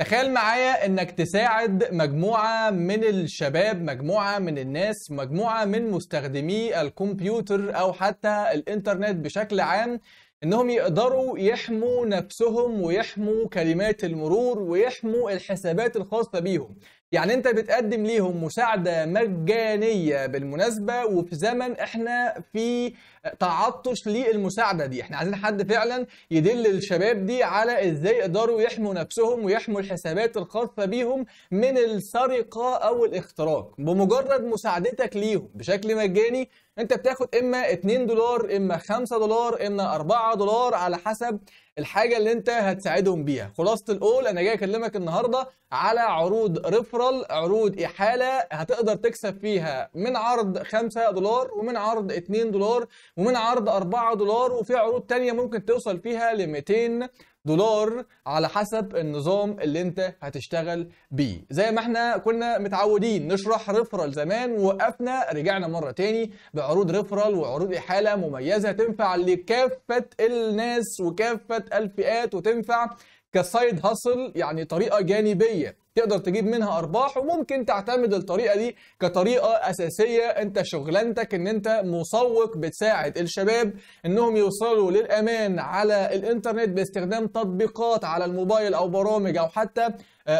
تخيل معايا انك تساعد مجموعة من الشباب مجموعة من الناس مجموعة من مستخدمي الكمبيوتر او حتى الانترنت بشكل عام انهم يقدروا يحموا نفسهم ويحموا كلمات المرور ويحموا الحسابات الخاصة بيهم يعني انت بتقدم ليهم مساعدة مجانية بالمناسبة وفي زمن احنا في تعطش للمساعدة دي احنا عايزين حد فعلا يدل الشباب دي على ازاي يقدروا يحموا نفسهم ويحموا الحسابات الخاصة بيهم من السرقة او الاختراق بمجرد مساعدتك ليهم بشكل مجاني انت بتاخد اما 2 دولار اما 5 دولار اما 4 دولار على حسب الحاجه اللي انت هتساعدهم بيها خلاصه القول انا جاي اكلمك النهارده على عروض ريفرال عروض احاله هتقدر تكسب فيها من عرض 5 دولار ومن عرض 2 دولار ومن عرض 4 دولار وفي عروض تانية ممكن توصل فيها ل 200 دولار على حسب النظام اللي انت هتشتغل بيه زي ما احنا كنا متعودين نشرح ريفرال زمان وقفنا رجعنا مره تاني بعروض ريفرال وعروض احاله مميزه تنفع لكافه الناس وكافه الفئات وتنفع كسايد هاسل يعني طريقه جانبيه تقدر تجيب منها ارباح وممكن تعتمد الطريقه دي كطريقه اساسيه انت شغلانتك ان انت مسوق بتساعد الشباب انهم يوصلوا للامان على الانترنت باستخدام تطبيقات على الموبايل او برامج او حتى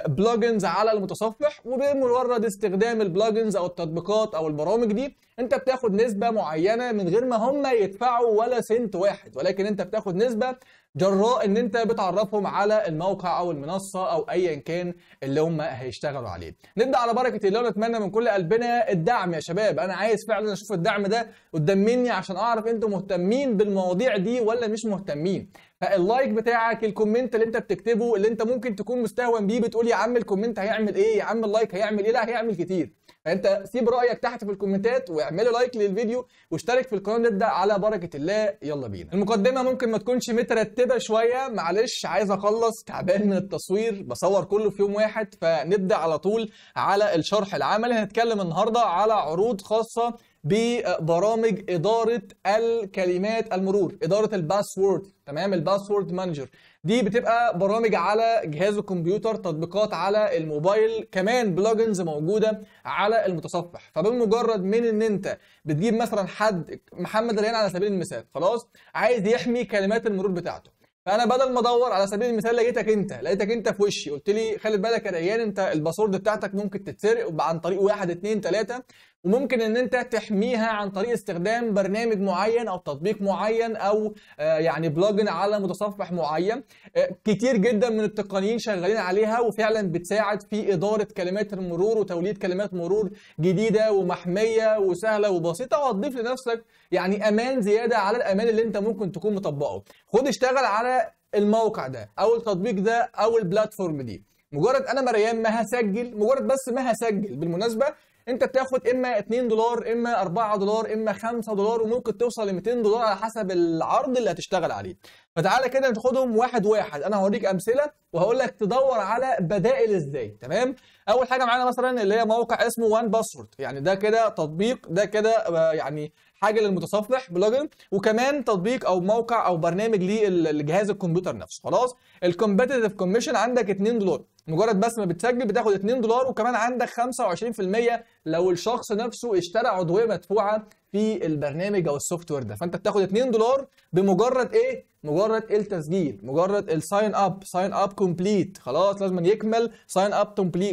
بلوجنز آه، على المتصفح وبمجرد استخدام البلوجنز او التطبيقات او البرامج دي انت بتاخد نسبه معينه من غير ما هم يدفعوا ولا سنت واحد ولكن انت بتاخد نسبه جراء ان انت بتعرفهم على الموقع او المنصه او ايا كان اللي هم هيشتغلوا عليه نبدا على بركه الله ونتمنى من كل قلبنا الدعم يا شباب انا عايز فعلا اشوف الدعم ده قدام مني عشان اعرف انتوا مهتمين بالمواضيع دي ولا مش مهتمين اللايك بتاعك الكومنت اللي انت بتكتبه اللي انت ممكن تكون مستهون بيه بتقول يا عم الكومنت هيعمل ايه يا عم اللايك هيعمل ايه لا هيعمل كتير فانت سيب رايك تحت في الكومنتات واعمل لايك للفيديو واشترك في القناه ده على بركه الله يلا بينا المقدمه ممكن ما تكونش مترتبه شويه معلش عايز اخلص تعبان من التصوير بصور كله في يوم واحد فنبدا على طول على الشرح العملي هنتكلم النهارده على عروض خاصه ببرامج اداره الكلمات المرور اداره الباسورد تمام الباسورد مانجر دي بتبقى برامج على جهاز الكمبيوتر تطبيقات على الموبايل كمان بلوجنز موجوده على المتصفح فبمجرد من ان انت بتجيب مثلا حد محمد ريان على سبيل المثال خلاص عايز يحمي كلمات المرور بتاعته فانا بدل ما ادور على سبيل المثال لقيتك انت لقيتك انت في وشي قلت لي خلي بالك يا ريان انت الباسورد بتاعتك ممكن تتسرق عن طريق واحد اثنين ثلاثه وممكن ان انت تحميها عن طريق استخدام برنامج معين او تطبيق معين او آه، يعني بلوجن على متصفح معين آه، كتير جدا من التقنيين شغالين عليها وفعلا بتساعد في اداره كلمات المرور وتوليد كلمات مرور جديده ومحميه وسهله وبسيطه وهتضيف لنفسك يعني امان زياده على الامان اللي انت ممكن تكون مطبقه خد اشتغل على الموقع ده او التطبيق ده او البلاتفورم دي مجرد انا مريان ما هسجل مجرد بس ما هسجل بالمناسبه انت بتاخد اما 2 دولار اما 4 دولار اما 5 دولار وممكن توصل ل 200 دولار على حسب العرض اللي هتشتغل عليه فتعالى كده ناخدهم واحد واحد انا هوريك امثله وهقول لك تدور على بدائل ازاي تمام اول حاجه معانا مثلا اللي هي موقع اسمه وان باسورد يعني ده كده تطبيق ده كده آه، يعني حاجه للمتصفح بلوجن وكمان تطبيق او موقع او برنامج لجهاز الكمبيوتر نفسه خلاص الكومبيتيتيف كوميشن عندك 2 دولار مجرد بس ما بتسجل بتاخد 2 دولار وكمان عندك 25% لو الشخص نفسه اشترى عضويه مدفوعه في البرنامج او السوفت وير ده فانت بتاخد 2 دولار بمجرد ايه مجرد التسجيل مجرد الساين اب ساين اب كومبليت خلاص لازم يكمل ساين اب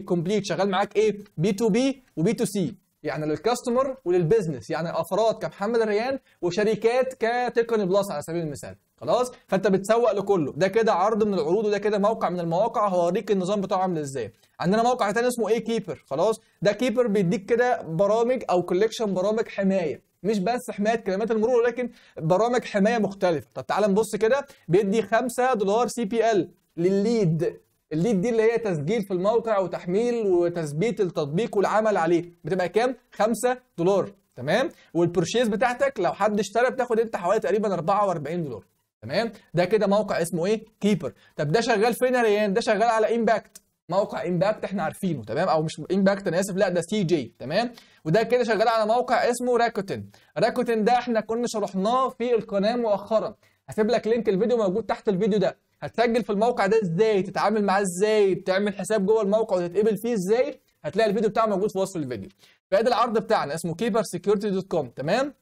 كومبليت شغال معاك ايه بي تو بي وبي تو سي يعني للكاستمر وللبزنس يعني افراد كمحمد الريان وشركات كتيكن بلس على سبيل المثال خلاص فانت بتسوق لكله ده كده عرض من العروض وده كده موقع من المواقع هوريك النظام بتاعه عامل ازاي عندنا موقع تاني اسمه اي كيبر خلاص ده كيبر بيديك كده برامج او كوليكشن برامج حمايه مش بس حمايه كلمات المرور ولكن برامج حمايه مختلفه طب تعال نبص كده بيدي 5 دولار سي بي ال للليد الليد دي اللي هي تسجيل في الموقع وتحميل وتثبيت التطبيق والعمل عليه بتبقى كام 5 دولار تمام والبرشيز بتاعتك لو حد اشترى بتاخد انت حوالي تقريبا 44 دولار تمام ده كده موقع اسمه ايه كيبر طب ده شغال فين يا ريان ده شغال على امباكت موقع امباكت احنا عارفينه تمام او مش امباكت انا اسف لا ده سي جي تمام وده كده شغال على موقع اسمه راكوتن راكوتن ده احنا كنا شرحناه في القناه مؤخرا هسيب لك لينك الفيديو موجود تحت الفيديو ده هتسجل في الموقع ده ازاي تتعامل معاه ازاي بتعمل حساب جوه الموقع وتتقبل فيه ازاي هتلاقي الفيديو بتاعه موجود في وصف الفيديو فادي العرض بتاعنا اسمه كيبر دوت كوم تمام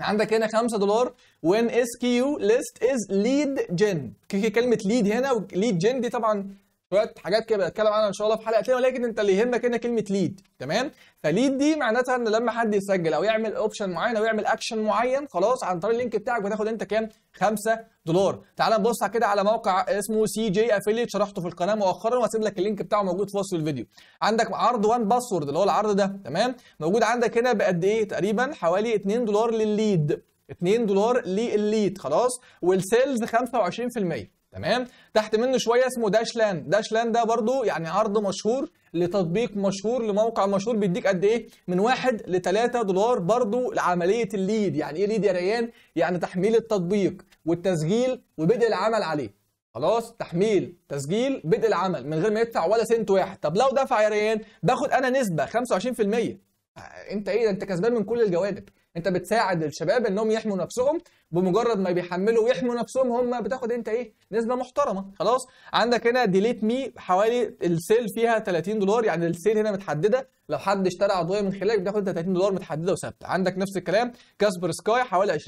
عندك هنا 5 دولار وان اس كيو ليست از ليد جن كلمه ليد هنا وليد جن دي طبعا شويه حاجات كده بتكلم عنها ان شاء الله في حلقه ثانيه ولكن انت اللي يهمك هنا كلمه ليد تمام فليد دي معناتها ان لما حد يسجل او يعمل اوبشن معين او يعمل اكشن معين خلاص عن طريق اللينك بتاعك بتاخد انت كام 5 دولار تعال نبص كده على موقع اسمه سي جي افيليت شرحته في القناه مؤخرا وهسيب لك اللينك بتاعه موجود في وصف الفيديو عندك عرض وان باسورد اللي هو العرض ده تمام موجود عندك هنا بقد ايه تقريبا حوالي 2 دولار للليد 2 دولار للليد خلاص والسيلز 25% تمام تحت منه شويه اسمه داشلان داشلان ده برضو يعني عرض مشهور لتطبيق مشهور لموقع مشهور بيديك قد ايه من واحد ل دولار برضو لعمليه الليد يعني ايه ليد يا ريان يعني تحميل التطبيق والتسجيل وبدء العمل عليه خلاص تحميل تسجيل بدء العمل من غير ما يدفع ولا سنت واحد طب لو دفع يا ريان باخد انا نسبه 25% آه، انت ايه ده انت كسبان من كل الجوانب انت بتساعد الشباب انهم يحموا نفسهم بمجرد ما بيحملوا ويحموا نفسهم هم بتاخد انت ايه نسبه محترمه خلاص عندك هنا ديليت مي حوالي السيل فيها 30 دولار يعني السيل هنا متحدده لو حد اشترى عضويه من خلالك بتاخد انت 30 دولار متحدده وثابته عندك نفس الكلام كاسبر سكاي حوالي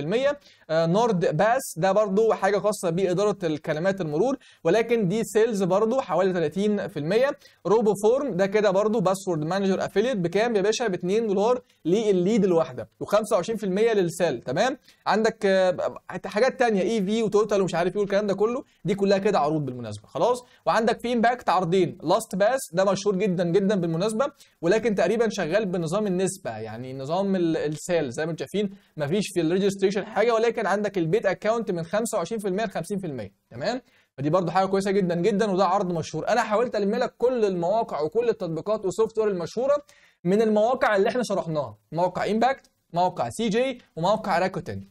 20% آه نورد باس ده برضو حاجه خاصه باداره الكلمات المرور ولكن دي سيلز برضو حوالي 30% روبو فورم ده كده برضو باسورد مانجر افيليت بكام يا باشا ب 2 دولار للليد الواحده و25% للسيل تمام عندك آه، حاجات ثانيه اي في وتوتال ومش عارف ايه والكلام ده كله دي كلها كده عروض بالمناسبه خلاص وعندك في امباكت عرضين لاست باس ده مشهور جدا جدا بالمناسبه ولكن تقريبا شغال بنظام النسبه يعني نظام السيل زي ما انتم شايفين ما فيش في الريجستريشن حاجه ولكن عندك البيت اكونت من 25% ل 50% تمام فدي برضو حاجه كويسه جدا جدا وده عرض مشهور انا حاولت الم لك كل المواقع وكل التطبيقات والسوفت وير المشهوره من المواقع اللي احنا شرحناها موقع امباكت موقع سي جي وموقع راكوتن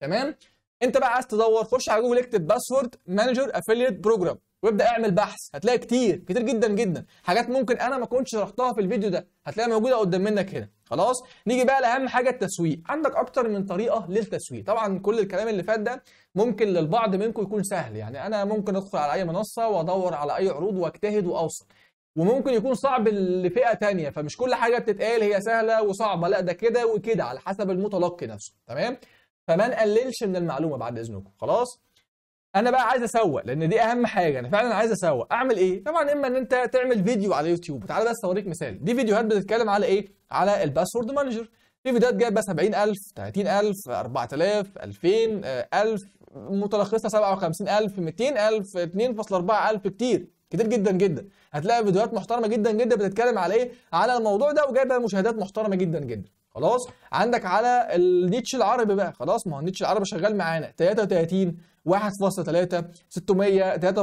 تمام انت بقى عايز تدور خش على جوجل اكتب باسورد مانجر افيليت بروجرام وابدا اعمل بحث هتلاقي كتير كتير جدا جدا حاجات ممكن انا ما كنتش شرحتها في الفيديو ده هتلاقيها موجوده قدام منك هنا خلاص نيجي بقى لاهم حاجه التسويق عندك اكتر من طريقه للتسويق طبعا كل الكلام اللي فات ده ممكن للبعض منكم يكون سهل يعني انا ممكن ادخل على اي منصه وادور على اي عروض واجتهد واوصل وممكن يكون صعب لفئه تانية فمش كل حاجه بتتقال هي سهله وصعبه لا ده كده وكده على حسب المتلقي نفسه تمام فما نقللش من المعلومه بعد اذنكم خلاص انا بقى عايز اسوق لان دي اهم حاجه انا فعلا عايز اسوق اعمل ايه طبعا اما ان انت تعمل فيديو على يوتيوب تعالى بس اوريك مثال دي فيديوهات بتتكلم على ايه على الباسورد مانجر في فيديوهات جايبه 70000 30000 4000 2000 1000 متلخصه 57000 200000 2.4000 كتير كتير جدا جدا هتلاقي فيديوهات محترمه جدا جدا بتتكلم على ايه على الموضوع ده وجايبه مشاهدات محترمه جدا جدا خلاص عندك على النيتش العربي بقى خلاص ما هو النيتش العربي شغال معانا 33 1.3 600 3.9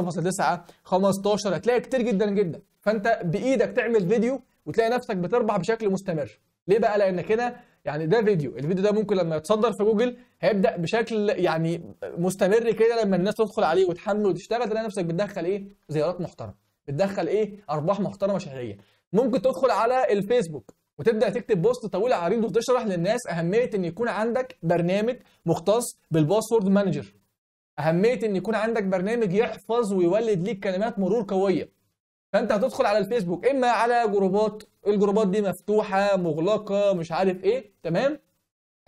15 هتلاقي كتير جدا جدا فانت بايدك تعمل فيديو وتلاقي نفسك بتربح بشكل مستمر ليه بقى لانك هنا يعني ده فيديو الفيديو ده ممكن لما يتصدر في جوجل هيبدا بشكل يعني مستمر كده لما الناس تدخل عليه وتحمل وتشتغل تلاقي نفسك بتدخل ايه زيارات محترمه بتدخل ايه ارباح محترمه شهريه ممكن تدخل على الفيسبوك وتبدا تكتب بوست طويل عريض وتشرح للناس اهميه ان يكون عندك برنامج مختص بالباسورد مانجر اهميه ان يكون عندك برنامج يحفظ ويولد ليك كلمات مرور قويه فانت هتدخل على الفيسبوك اما على جروبات الجروبات دي مفتوحه مغلقه مش عارف ايه تمام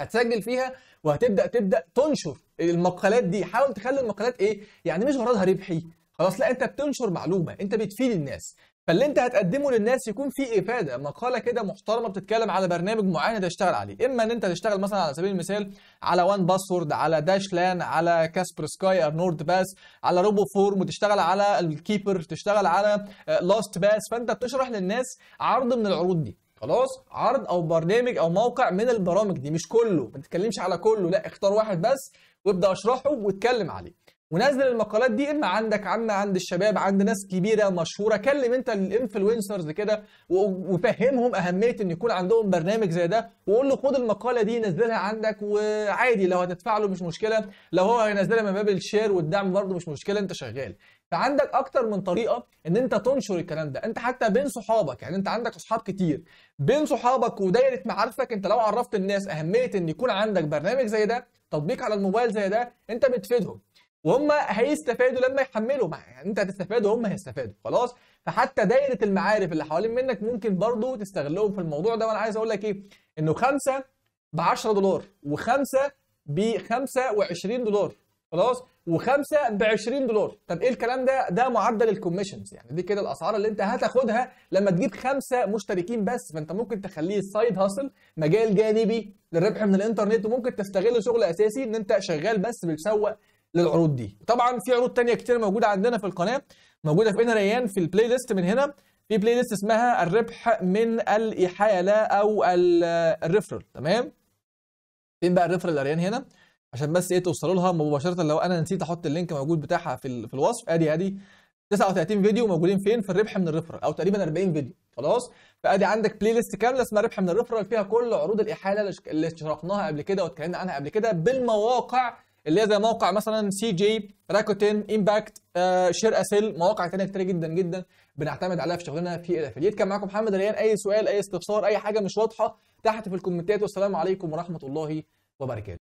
هتسجل فيها وهتبدا تبدا تنشر المقالات دي حاول تخلي المقالات ايه يعني مش غرضها ربحي خلاص لا انت بتنشر معلومه انت بتفيد الناس فاللي انت هتقدمه للناس يكون فيه افاده مقاله كده محترمه بتتكلم على برنامج معين هتشتغل عليه اما ان انت تشتغل مثلا على سبيل المثال على وان باسورد على داش لان على كاسبر سكاي او نورد باس على روبو فورم وتشتغل على الكيبر تشتغل على لاست باس فانت بتشرح للناس عرض من العروض دي خلاص عرض او برنامج او موقع من البرامج دي مش كله ما تتكلمش على كله لا اختار واحد بس وابدا اشرحه واتكلم عليه ونزل المقالات دي اما عندك عنا عند الشباب عند ناس كبيره مشهوره كلم انت الانفلونسرز كده وفهمهم اهميه ان يكون عندهم برنامج زي ده وقول له خد المقاله دي نزلها عندك وعادي لو هتدفع له مش مشكله لو هو هينزلها من باب الشير والدعم برضه مش مشكله انت شغال فعندك اكتر من طريقه ان انت تنشر الكلام ده انت حتى بين صحابك يعني انت عندك اصحاب كتير بين صحابك ودايره معارفك انت لو عرفت الناس اهميه ان يكون عندك برنامج زي ده تطبيق على الموبايل زي ده انت بتفيدهم وهم هيستفادوا لما يحملوا مع يعني انت هتستفاد وهم هيستفادوا خلاص فحتى دايره المعارف اللي حوالين منك ممكن برضو تستغلهم في الموضوع ده وانا عايز اقول لك ايه انه خمسه ب 10 دولار وخمسه ب 25 دولار خلاص وخمسه ب 20 دولار طب ايه الكلام ده ده معدل الكوميشنز يعني دي كده الاسعار اللي انت هتاخدها لما تجيب خمسه مشتركين بس فانت ممكن تخليه سايد هاسل مجال جانبي للربح من الانترنت وممكن تستغله شغل اساسي ان انت شغال بس بتسوق للعروض دي طبعا في عروض تانية كتير موجوده عندنا في القناه موجوده في انا ريان في البلاي ليست من هنا في بلاي ليست اسمها الربح من الاحاله او الريفرال تمام فين بقى الريفرال ريان هنا عشان بس ايه توصلوا لها مباشره لو انا نسيت احط اللينك موجود بتاعها في في الوصف ادي ادي 39 فيديو موجودين فين في الربح من الريفرال او تقريبا 40 فيديو خلاص فادي عندك بلاي ليست كامله اسمها ربح من الريفرال فيها كل عروض الاحاله اللي شرحناها قبل كده واتكلمنا عنها قبل كده بالمواقع اللي هي زي موقع مثلا سي جي راكوتين امباكت آه، شير اسيل مواقع ثانيه كتير جدا جدا بنعتمد عليها في شغلنا في الافليت كان معاكم محمد ريان اي سؤال اي استفسار اي حاجه مش واضحه تحت في الكومنتات والسلام عليكم ورحمه الله وبركاته